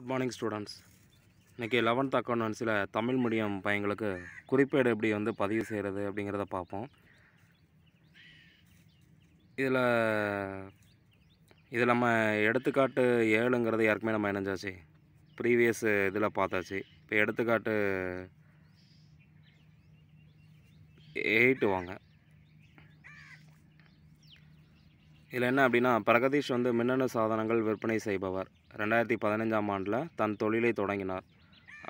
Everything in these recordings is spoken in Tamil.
குட் மார்னிங் ஸ்டூடெண்ட்ஸ் இன்றைக்கி லெவன்த் அக்கௌண்டன்ஸில் தமிழ் மீடியம் பையங்களுக்கு குறிப்பேடு எப்படி வந்து பதிவு செய்கிறது அப்படிங்கிறத பார்ப்போம் இதில் இதில் நம்ம எடுத்துக்காட்டு ஏழுங்கிறது யாருக்குமே நம்ம இணைஞ்சாச்சு ப்ரீவியஸ் இதில் பார்த்தாச்சு இப்போ எடுத்துக்காட்டு எயிட்டு வாங்க இதில் என்ன அப்படின்னா பிரகதீஷ் வந்து மின்னணு சாதனங்கள் விற்பனை செய்பவர் ரெண்டாயிரத்தி பதினஞ்சாம் ஆண்டில் தன் தொழிலை தொடங்கினார்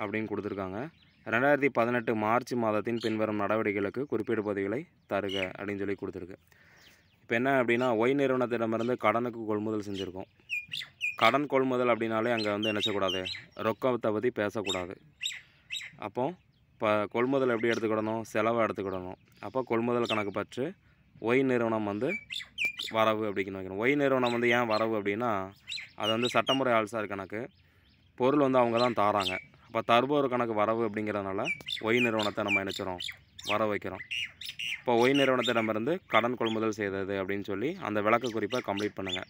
அப்படின்னு கொடுத்துருக்காங்க ரெண்டாயிரத்தி பதினெட்டு மார்ச் மாதத்தின் பின்வரும் நடவடிக்கைகளுக்கு குறிப்பீடு பதிவுகளை தருக அப்படின்னு சொல்லி கொடுத்துருக்கு இப்போ என்ன அப்படின்னா ஒய் நிறுவனத்திடமிருந்து கடனுக்கு கொள்முதல் செஞ்சுருக்கோம் கடன் கொள்முதல் அப்படின்னாலே அங்கே வந்து என்ன செய்யக்கூடாது ரொக்கத்தை பற்றி பேசக்கூடாது அப்போ இப்போ கொள்முதல் எப்படி எடுத்துக்கிடணும் செலவை எடுத்துக்கிடணும் அப்போ கொள்முதல் கணக்கு பற்று ஒய் நிறுவனம் வந்து வரவு அப்படின்னு வைக்கணும் ஒய் நிறுவனம் வந்து ஏன் வரவு அப்படின்னா அது வந்து சட்டமுறை ஆல்சார் கணக்கு பொருள் வந்து அவங்க தான் தாராங்க அப்போ தருபவர் கணக்கு வரவு அப்படிங்கிறதுனால ஒய் நிறுவனத்தை நம்ம நினச்சிரும் வர வைக்கிறோம் இப்போ ஒய் நிறுவனத்தை நம்ம இருந்து கடன் கொள்முதல் செய்தது அப்படின்னு சொல்லி அந்த விளக்கு குறிப்பை கம்ப்ளீட் பண்ணுங்கள்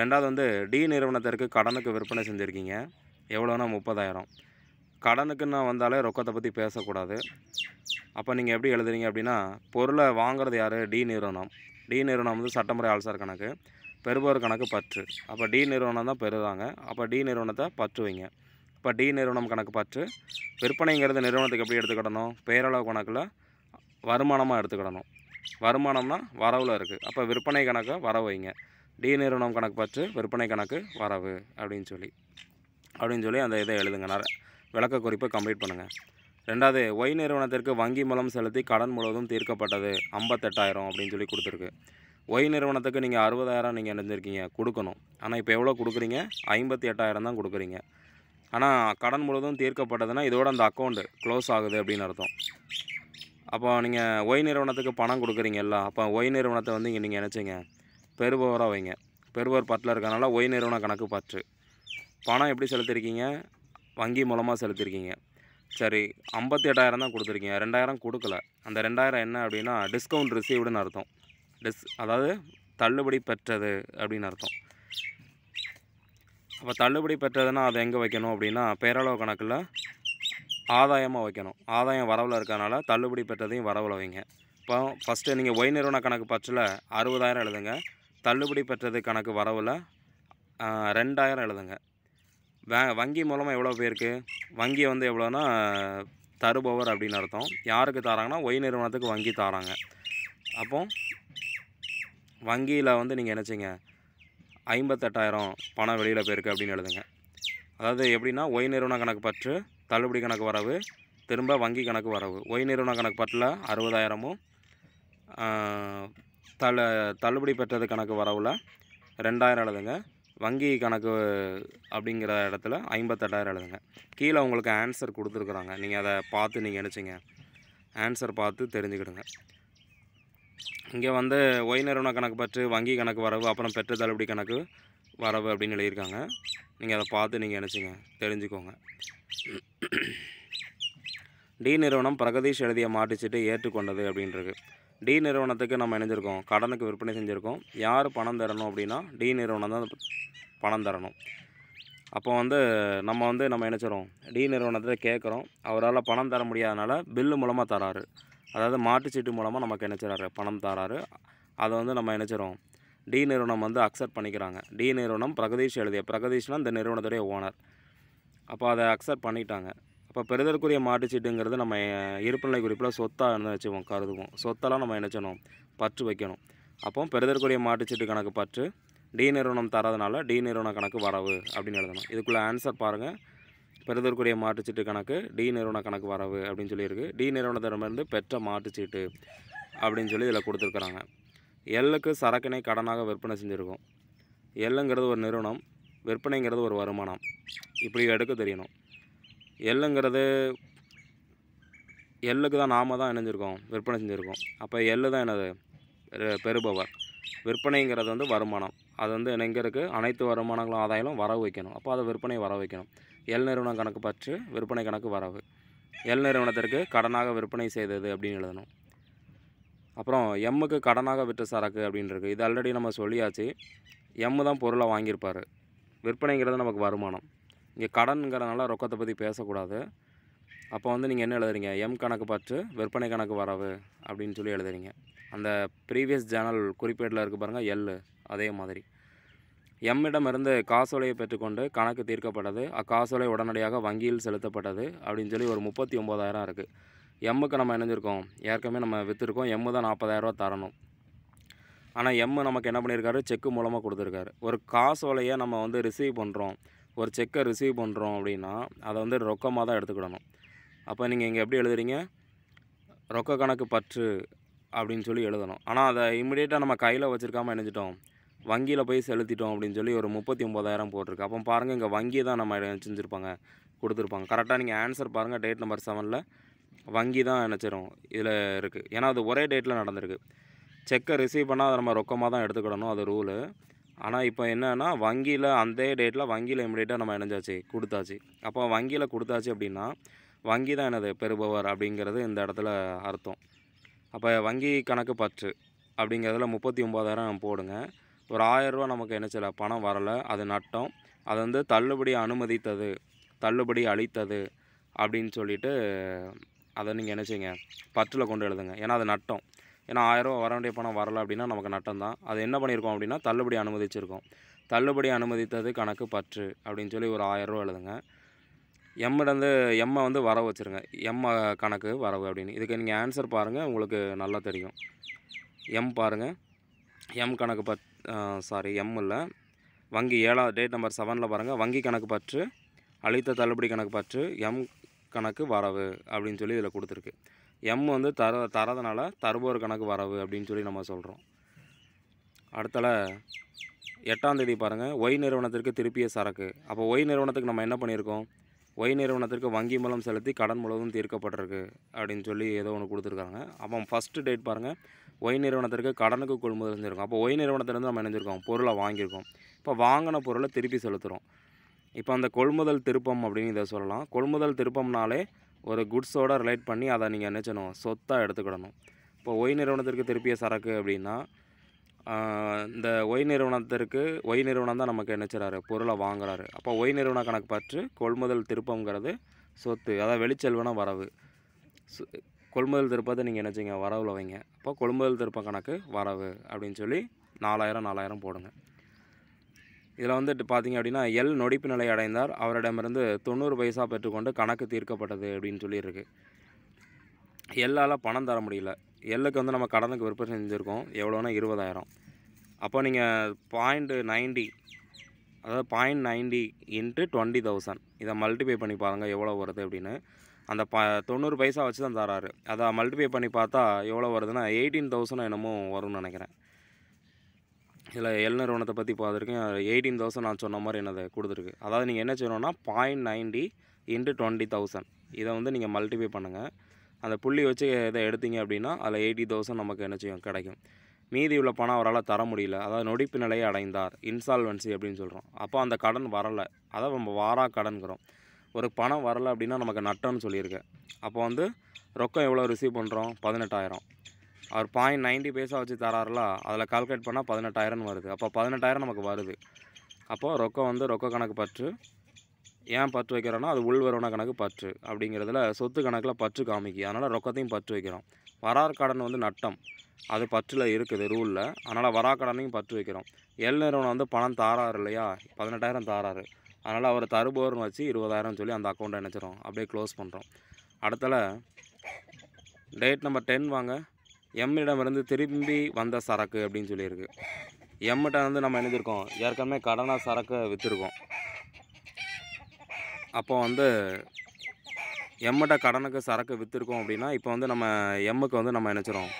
ரெண்டாவது வந்து டி நிறுவனத்திற்கு கடனுக்கு விற்பனை செஞ்சுருக்கீங்க எவ்வளோனா முப்பதாயிரம் கடனுக்குன்னு வந்தாலே ரொக்கத்தை பற்றி பேசக்கூடாது அப்போ நீங்கள் எப்படி எழுதுறீங்க அப்படின்னா பொருளை வாங்குறது யார் டி நிறுவனம் டி நிறுவனம் வந்து சட்டமுறை ஆள்சார் கணக்கு பெறுபவர் கணக்கு பற்று அப்போ டி நிறுவனம் தான் பெறுதாங்க அப்போ டி நிறுவனத்தை பற்று வைங்க இப்போ டி நிறுவனம் கணக்கு பற்று விற்பனைங்கிறது நிறுவனத்துக்கு எப்படி எடுத்துக்கிடணும் பேரளவு கணக்கில் வருமானமாக எடுத்துக்கிடணும் வருமானம்னா வரவில் இருக்குது அப்போ விற்பனை கணக்கை வரவு வைங்க டி நிறுவனம் கணக்கு பற்று விற்பனை கணக்கு வரவு அப்படின்னு சொல்லி அப்படின்னு சொல்லி அந்த இதை எழுதுங்க விளக்க குறிப்பை கம்ப்ளீட் பண்ணுங்கள் ரெண்டாவது ஒய் நிறுவனத்திற்கு வங்கி மூலம் செலுத்தி கடன் முழுவதும் தீர்க்கப்பட்டது ஐம்பத்தெட்டாயிரம் அப்படின்னு சொல்லி கொடுத்துருக்கு ஒய் நிறுவனத்துக்கு நீங்கள் அறுபதாயிரம் நீங்கள் நினைஞ்சிருக்கீங்க கொடுக்கணும் ஆனால் இப்போ எவ்வளோ கொடுக்குறீங்க ஐம்பத்தி எட்டாயிரம் தான் கொடுக்குறீங்க ஆனால் கடன் முழுவதும் தீர்க்கப்பட்டதுன்னா இதோட அந்த அக்கௌண்ட்டு க்ளோஸ் ஆகுது அப்படின்னு அர்த்தம் அப்போ நீங்கள் ஒய் நிறுவனத்துக்கு பணம் கொடுக்குறீங்கல்ல அப்போ ஒய் நிறுவனத்தை வந்து இங்கே நீங்கள் நினச்சிங்க பெறுபவராக வைங்க பெறுவர் பத்தில் இருக்கிறனால ஒய் நிறுவன கணக்கு பற்று பணம் எப்படி செலுத்திருக்கீங்க வங்கி மூலமாக செலுத்திருக்கீங்க சரி ஐம்பத்தி எட்டாயிரம் தான் கொடுத்துருக்கீங்க ரெண்டாயிரம் கொடுக்கல அந்த ரெண்டாயிரம் என்ன அப்படின்னா டிஸ்கவுண்ட் ரிசீவ்டுன்னு அர்த்தம் டிஸ் அதாவது தள்ளுபடி பெற்றது அப்படின்னு அர்த்தம் அப்போ தள்ளுபடி பெற்றதுன்னா அதை எங்கே வைக்கணும் அப்படின்னா பேரளவு கணக்கில் ஆதாயமாக வைக்கணும் ஆதாயம் வரவில் இருக்கனால தள்ளுபடி பெற்றதையும் வரவில் வைங்க இப்போ ஃபஸ்ட்டு நீங்கள் ஒய் நிறுவன கணக்கு பற்றில் அறுபதாயிரம் எழுதுங்க தள்ளுபடி பெற்றது கணக்கு வரவில் ரெண்டாயிரம் எழுதுங்க வே வங்கி மூலமாக எவ்வளோ பேருக்கு வங்கி வந்து எவ்வளோன்னா தருபவர் அப்படின்னு அர்த்தம் யாருக்கு தராங்கன்னா ஒய் நிறுவனத்துக்கு வங்கி தராங்க அப்போ வங்கியில் வந்து நீங்கள் என்ன செய்யுங்க ஐம்பத்தெட்டாயிரம் பணம் வெளியில் போயிருக்கு அப்படின்னு எழுதுங்க அதாவது எப்படின்னா ஒய் நிறுவன கணக்கு பற்று தள்ளுபடி கணக்கு வரவு திரும்ப வங்கி கணக்கு வரவு ஒய் நிறுவன கணக்கு பற்றில் அறுபதாயிரமும் தள்ள தள்ளுபடி பெற்றது கணக்கு வரவில் ரெண்டாயிரம் எழுதுங்க வங்கி கணக்கு அப்படிங்கிற இடத்துல ஐம்பத்தெட்டாயிரம் எழுதுங்க கீழே உங்களுக்கு ஆன்சர் கொடுத்துருக்குறாங்க நீங்கள் அதை பார்த்து நீங்கள் நினச்சிங்க ஆன்சர் பார்த்து தெரிஞ்சுக்கிடுங்க இங்கே வந்து ஒய் நிறுவன கணக்கு பற்று வங்கி கணக்கு வரவு அப்புறம் பெற்ற தள்ளுபடி கணக்கு வரவு அப்படின்னு எழுதியிருக்காங்க நீங்கள் அதை பார்த்து நீங்கள் நினச்சிங்க தெரிஞ்சுக்கோங்க டி நிறுவனம் பிரகதீஷ் எழுதிய மாட்டிச்சிட்டு ஏற்றுக்கொண்டது அப்படின்றது டி நிறுவனத்துக்கு நம்ம இணைஞ்சிருக்கோம் கடனுக்கு விற்பனை செஞ்சுருக்கோம் யார் பணம் தரணும் அப்படின்னா டி நிறுவனம் தான் பணம் தரணும் அப்போ வந்து நம்ம வந்து நம்ம நினச்சிரும் டி நிறுவனத்தை கேட்குறோம் அவரால் பணம் தர முடியாதனால பில்லு மூலமாக தராரு அதாவது மாட்டுச்சீட்டு மூலமாக நமக்கு என்ன செய்கிறாரு பணம் தராரு அதை வந்து நம்ம என்ன செய்கிறோம் டி நிறுவனம் வந்து அக்செப்ட் பண்ணிக்கிறாங்க டி நிறுவனம் பிரகதீஷ் எழுதிய பிரகதீஷ்னால் இந்த நிறுவனத்துடைய ஓனர் அப்போ அதை அக்செப்ட் பண்ணிட்டாங்க இப்போ பெறுதற்குரிய மாட்டுச்சீட்டுங்கிறது நம்ம இருப்புநிலை குறிப்பில் சொத்தாக என்ன வச்சுவோம் கருதுவோம் சொத்தெல்லாம் நம்ம என்ன செய்யணும் பற்று வைக்கணும் அப்போ பெறுதற்குரிய மாட்டுச்சீட்டு கணக்கு பற்று டி நிறுவனம் தரதுனால டி நிறுவன கணக்கு வரவு அப்படின்னு எழுதணும் இதுக்குள்ளே ஆன்சர் பாருங்கள் பெறுதற்குரிய மாற்றுச்சீட்டு கணக்கு டி நிறுவன கணக்கு வரவு அப்படின்னு சொல்லியிருக்கு டி நிறுவனத்திடமிருந்து பெற்ற மாட்டுச்சீட்டு அப்படின்னு சொல்லி இதில் கொடுத்துருக்குறாங்க எல்லுக்கு சரக்கினை கடனாக விற்பனை செஞ்சுருக்கோம் எல்லுங்கிறது ஒரு நிறுவனம் விற்பனைங்கிறது ஒரு வருமானம் இப்படி எடுக்க தெரியணும் எல்லுங்கிறது எல்லுக்கு தான் நாம் தான் இணைஞ்சிருக்கோம் விற்பனை செஞ்சுருக்கோம் அப்போ எள்ளு தான் என்னது பெறுபவர் விற்பனைங்கிறது வந்து வருமானம் அது வந்து எங்கே இருக்குது அனைத்து வருமானங்களும் ஆதாயங்களும் வரவு வைக்கணும் அப்போ அதை விற்பனை வர வைக்கணும் எல் நிறுவனம் கணக்கு பற்று விற்பனை கணக்கு வரவு எல் நிறுவனத்திற்கு கடனாக விற்பனை செய்தது அப்படின்னு எழுதணும் அப்புறம் எம்முக்கு கடனாக விற்ற சரக்கு அப்படின்னு இருக்குது இது ஆல்ரெடி நம்ம சொல்லியாச்சு எம்மு தான் பொருளை வாங்கியிருப்பார் விற்பனைங்கிறது நமக்கு வருமானம் இங்கே கடன்கிறதுனால ரொக்கத்தை பற்றி பேசக்கூடாது அப்போ வந்து நீங்கள் என்ன எழுதுறீங்க எம் கணக்கு பார்த்து விற்பனை கணக்கு வரவு அப்படின்னு சொல்லி எழுதுறீங்க அந்த ப்ரீவியஸ் ஜேனல் குறிப்பேட்டில் இருக்க பாருங்கள் எல் அதே மாதிரி எம்மிடமிருந்து காசோலையை பெற்றுக்கொண்டு கணக்கு தீர்க்கப்பட்டது அக்காசோலை உடனடியாக வங்கியில் செலுத்தப்பட்டது அப்படின்னு சொல்லி ஒரு முப்பத்தி ஒம்பதாயிரம் இருக்குது எம்முக்கு நம்ம இணைஞ்சிருக்கோம் ஏற்கனவே நம்ம விற்றுருக்கோம் எம்மு தான் நாற்பதாயிரரூவா தரணும் ஆனால் எம்மு நமக்கு என்ன பண்ணியிருக்காரு செக்கு மூலமாக கொடுத்துருக்காரு ஒரு காசோலையை நம்ம வந்து ரிசீவ் பண்ணுறோம் ஒரு செக்கை ரிசீவ் பண்ணுறோம் அப்படின்னா அதை வந்து ரொக்கமாக தான் எடுத்துக்கிடணும் அப்போ நீங்கள் இங்கே எப்படி எழுதுறீங்க ரொக்க கணக்கு பற்று அப்படின்னு சொல்லி எழுதணும் ஆனால் அதை இமிடியேட்டாக நம்ம கையில் வச்சுருக்காமல் நினைச்சிட்டோம் வங்கியில் போய் செலுத்திட்டோம் அப்படின்னு சொல்லி ஒரு முப்பத்தி ஒம்பதாயிரம் போட்டிருக்கு அப்போ பாருங்கள் இங்கே வங்கி தான் நம்ம நினச்சிருப்பாங்க கொடுத்துருப்பாங்க கரெக்டாக நீங்கள் ஆன்சர் பாருங்கள் டேட் நம்பர் செவனில் வங்கி தான் நினச்சிரும் இதில் இருக்குது ஏன்னா அது ஒரே டேட்டில் நடந்திருக்கு செக்கை ரிசீவ் பண்ணால் அதை நம்ம ரொக்கமாக தான் எடுத்துக்கிடணும் அது ரூலு ஆனால் இப்போ என்னென்னா வங்கியில் அந்த டேட்டில் வங்கியில் இமிடியேட்டாக நம்ம இணைஞ்சாச்சு கொடுத்தாச்சு அப்போ வங்கியில் கொடுத்தாச்சு அப்படின்னா வங்கி தான் எனது பெறுபவர் அப்படிங்கிறது இந்த இடத்துல அர்த்தம் அப்போ வங்கி கணக்கு பற்று அப்படிங்கிறதுல முப்பத்தி ஒம்பதாயிரம் போடுங்க ஒரு ஆயரூவா நமக்கு என்ன சில பணம் வரலை அது நட்டம் அது வந்து தள்ளுபடி அனுமதித்தது தள்ளுபடி அளித்தது அப்படின்னு சொல்லிட்டு அதை நீங்கள் என்ன செய்யுங்க பற்றில் கொண்டு எழுதுங்க ஏன்னா அது நட்டம் ஏன்னா ஆயிரரூவா வர வேண்டிய பணம் வரலை அப்படின்னா நமக்கு நட்டம் தான் அது என்ன பண்ணியிருக்கோம் அப்படின்னா தள்ளுபடி அனுமதிச்சிருக்கோம் தள்ளுபடி அனுமதித்தது கணக்கு பற்று அப்படின்னு சொல்லி ஒரு ஆயிரரூவா எழுதுங்க எம்மிடந்து எம்மை வந்து வரவு வச்சுருங்க எம்ம கணக்கு வரவு அப்படின்னு இதுக்கு நீங்கள் ஆன்சர் பாருங்கள் உங்களுக்கு நல்லா தெரியும் எம் பாருங்கள் எம் கணக்கு பத் சாரி எம் இல்லை வங்கி ஏழாவது டேட் நம்பர் செவனில் பாருங்கள் வங்கி கணக்கு பற்று அளித்த தள்ளுபடி கணக்கு பற்று எம் கணக்கு வரவு அப்படின்னு சொல்லி இதில் கொடுத்துருக்கு எம் வந்து தர தரதுனால தருபவர் கணக்கு வரவு அப்படின்னு சொல்லி நம்ம சொல்கிறோம் அடுத்தல எட்டாம் தேதி பாருங்கள் ஒய் நிறுவனத்திற்கு திருப்பிய சரக்கு அப்போ ஒய் நிறுவனத்துக்கு நம்ம என்ன பண்ணியிருக்கோம் ஒய் நிறுவனத்திற்கு வங்கி மூலம் செலுத்தி கடன் முழுவதும் தீர்க்கப்பட்டிருக்கு அப்படின்னு சொல்லி ஏதோ ஒன்று கொடுத்துருக்காங்க அப்போ ஃபஸ்ட்டு டேட் பாருங்கள் ஒய் நிறுவனத்திற்கு கடனுக்கு கொள்முதல் செஞ்சுருக்கோம் அப்போ ஒய் நிறுவனத்திலேருந்து நம்ம நினைஞ்சிருக்கோம் பொருளை வாங்கியிருக்கோம் இப்போ வாங்கின பொருளை திருப்பி செலுத்துகிறோம் இப்போ அந்த கொள்முதல் திருப்பம் அப்படின்னு இதை சொல்லலாம் கொள்முதல் திருப்பம்னாலே ஒரு குட்ஸோடு ரிலேட் பண்ணி அதை நீங்கள் என்ன செய்யணும் சொத்தாக எடுத்துக்கிடணும் இப்போ ஒய் நிறுவனத்திற்கு திருப்பிய சரக்கு அப்படின்னா இந்த ஒய் நிறுவனத்திற்கு ஒய் நிறுவனம் தான் நமக்கு செய்கிறாரு பொருளை வாங்குறாரு அப்போ ஒய் நிறுவன கணக்கு பற்று கொள்முதல் திருப்பங்கிறது சொத்து அதாவது வெளிச்செல்வனம் வரவு கொள்முதல் திருப்பத்தை நீங்கள் என்ன செய்ய வரவில் வைங்க அப்போ கொள்முதல் திருப்ப கணக்கு வரவு அப்படின்னு சொல்லி நாலாயிரம் நாலாயிரம் போடுங்க இதில் வந்துட்டு பார்த்தீங்க அப்படின்னா எல் நொடிப்பு நிலை அடைந்தார் அவரிடமிருந்து தொண்ணூறு பைசா பெற்றுக்கொண்டு கணக்கு தீர்க்கப்பட்டது அப்படின்னு சொல்லியிருக்கு எல்லால் பணம் தர முடியல எல்லுக்கு வந்து நம்ம கடனுக்கு விற்பனை செஞ்சுருக்கோம் எவ்வளோனா இருபதாயிரம் அப்போ நீங்கள் பாயிண்ட்டு நைன்டி அதாவது point ninety into twenty thousand இதை மல்டிபை பண்ணி பாருங்கள் எவ்வளோ வருது அப்படின்னு அந்த ப தொண்ணூறு பைசா வச்சு தான் தராரு அதை மல்டிபை பண்ணி பார்த்தா எவ்வளோ வருதுன்னா எயிட்டீன் தௌசண்ட் என்னமோ வரும்னு நினைக்கிறேன் இதில் எல் நிறுவனத்தை பற்றி பார்த்துருக்கேன் எயிட்டீன் தௌசண்ட் நான் சொன்ன மாதிரி என்னது கொடுத்துருக்கு அதாவது நீங்கள் என்ன செய்யணும்னா point ninety into twenty thousand இதை வந்து நீங்கள் மல்டிபை பண்ணுங்கள் அந்த புள்ளி வச்சு இதை எடுத்தீங்க அப்படின்னா அதில் எயிட்டி தௌசண்ட் நமக்கு என்ன செய்யும் கிடைக்கும் மீதி உள்ள பணம் அவரால் தர முடியல அதாவது நொடிப்பு நிலையை அடைந்தார் இன்சால்வன்சி அப்படின்னு சொல்கிறோம் அப்போ அந்த கடன் வரலை அதை நம்ம வாரா கடன்கிறோம் ஒரு பணம் வரலை அப்படின்னா நமக்கு நட்டம்னு சொல்லியிருக்கேன் அப்போ வந்து ரொக்கம் எவ்வளோ ரிசீவ் பண்ணுறோம் பதினெட்டாயிரம் அவர் பாயிண்ட் நைன்ட்டி பைசா வச்சு தராருல அதில் கால்குலேட் பண்ணால் பதினெட்டாயிரம்னு வருது அப்போ பதினெட்டாயிரம் நமக்கு வருது அப்போது ரொக்கம் வந்து ரொக்க கணக்கு பற்று ஏன் பற்று வைக்கிறோன்னா அது உள்வரவண கணக்கு பற்று அப்படிங்கிறதுல சொத்து கணக்கில் பற்று காமிக்கு அதனால் ரொக்கத்தையும் பற்று வைக்கிறோம் வரார் கடன் வந்து நட்டம் அது பற்றில் இருக்குது ரூலில் அதனால் வரா கடனையும் பற்று வைக்கிறோம் எல் நிறுவனம் வந்து பணம் தாராரு இல்லையா பதினெட்டாயிரம் தாராரு அதனால் அவர் தருபோர்னு வச்சு இருபதாயிரம் சொல்லி அந்த அக்கௌண்ட்டை நினச்சிரும் அப்படியே க்ளோஸ் பண்ணுறோம் அடுத்தல டேட் நம்பர் டென் வாங்க எம்மிடமிருந்து திரும்பி வந்த சரக்கு அப்படின்னு சொல்லியிருக்கு எம்மிட்ட வந்து நம்ம எழுதியிருக்கோம் ஏற்கனவே கடனாக சரக்கு விற்றுருக்கோம் அப்போ வந்து எம்மிட்ட கடனுக்கு சரக்கு விற்றுருக்கோம் அப்படின்னா இப்போ வந்து நம்ம எம்முக்கு வந்து நம்ம நினச்சிரும்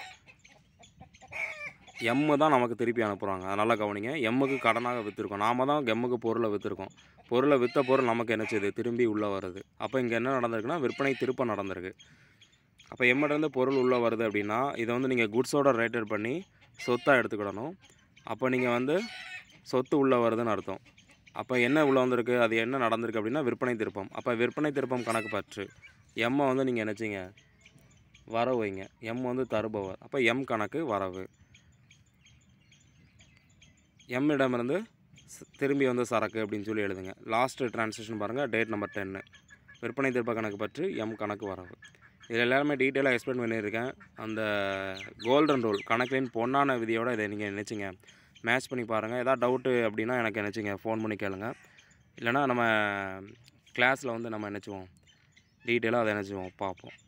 எம்மு தான் நமக்கு திருப்பி அனுப்புகிறாங்க அதனால் கவனிங்க எம்முக்கு கடனாக விற்றுருக்கோம் நாம் தான் எம்முக்கு பொருளை விற்றுருக்கோம் பொருளை விற்ற பொருள் நமக்கு என்னச்சது திரும்பி உள்ளே வருது அப்போ இங்கே என்ன நடந்திருக்குன்னா விற்பனை திருப்ப நடந்திருக்கு அப்போ எம்மிட்டேருந்து பொருள் உள்ளே வருது அப்படின்னா இதை வந்து நீங்கள் குட்ஸோட ரேட்டட் பண்ணி சொத்தாக எடுத்துக்கிடணும் அப்போ நீங்கள் வந்து சொத்து உள்ளே வருதுன்னு அர்த்தம் அப்போ என்ன உள்ள வந்திருக்கு அது என்ன நடந்திருக்கு அப்படின்னா விற்பனை திருப்பம் அப்போ விற்பனை திருப்பம் கணக்கு பற்று எம்மை வந்து நீங்கள் நினச்சிங்க வரவு வைங்க எம் வந்து தருபவர் அப்போ எம் கணக்கு வரவு எம்மிடமிருந்து திரும்பி வந்து சரக்கு அப்படின்னு சொல்லி எழுதுங்க லாஸ்ட்டு டிரான்சேக்ஷன் பாருங்கள் டேட் நம்பர் டென்னு விற்பனை திருப்ப கணக்கு பற்று எம் கணக்கு வரவு இதில் எல்லாருமே டீட்டெயிலாக எக்ஸ்பிளைன் பண்ணியிருக்கேன் அந்த கோல்டன் ரூல் கணக்கின் பொன்னான விதியோடு இதை நீங்கள் நினச்சிங்க மேட்ச் பண்ணி பாருங்கள் எதாவது டவுட்டு அப்படின்னா எனக்கு நினச்சிங்க ஃபோன் பண்ணி கேளுங்க இல்லைனா நம்ம கிளாஸில் வந்து நம்ம நினச்சிவோம் டீட்டெயிலாக அதை நினச்சிவோம் பார்ப்போம்